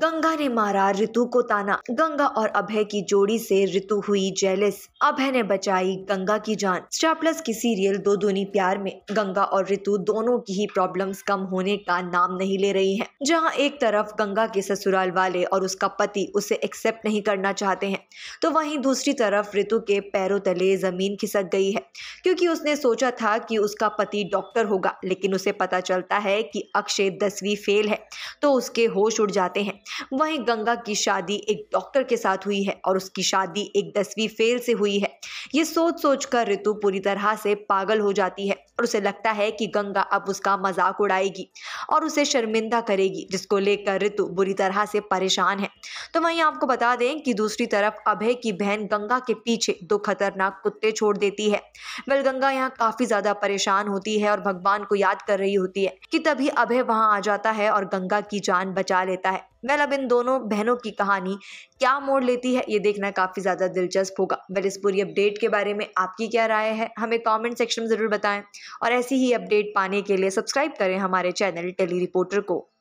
गंगा ने मारा ऋतु को ताना गंगा और अभय की जोड़ी से ऋतु हुई जेलिस अभय ने बचाई गंगा की जान स्टार प्लस की सीरियल दो दुनी प्यार में गंगा और ऋतु दोनों की ही प्रॉब्लम्स कम होने का नाम नहीं ले रही है जहाँ एक तरफ गंगा के ससुराल वाले और उसका पति उसे एक्सेप्ट नहीं करना चाहते हैं तो वहीं दूसरी तरफ ऋतु के पैरों तले जमीन खिसक गई है क्योंकि उसने सोचा था कि उसका पति डॉक्टर होगा लेकिन उसे पता चलता है कि अक्षय दसवीं फेल है तो उसके होश उड़ जाते हैं वहीं गंगा की शादी एक डॉक्टर के साथ हुई है और उसकी शादी एक दसवीं फेल से हुई है ये सोच सोच कर ऋतु पूरी तरह से पागल हो जाती है और उसे लगता है कि गंगा अब उसका मजाक उड़ाएगी और उसे शर्मिंदा करेगी जिसको लेकर ऋतु बुरी तरह से परेशान है तो वहीं आपको बता दें कि दूसरी तरफ अभय की बहन गंगा के पीछे दो खतरनाक कुत्ते छोड़ देती है वेल गंगा यहाँ काफी ज्यादा परेशान होती है और भगवान को याद कर रही होती है कि तभी अभय वहाँ आ जाता है और गंगा की जान बचा लेता है वेल अब इन दोनों बहनों की कहानी क्या मोड़ लेती है ये देखना काफ़ी ज़्यादा दिलचस्प होगा वेल इस पूरी अपडेट के बारे में आपकी क्या राय है हमें कमेंट सेक्शन में ज़रूर बताएं और ऐसी ही अपडेट पाने के लिए सब्सक्राइब करें हमारे चैनल टेली रिपोर्टर को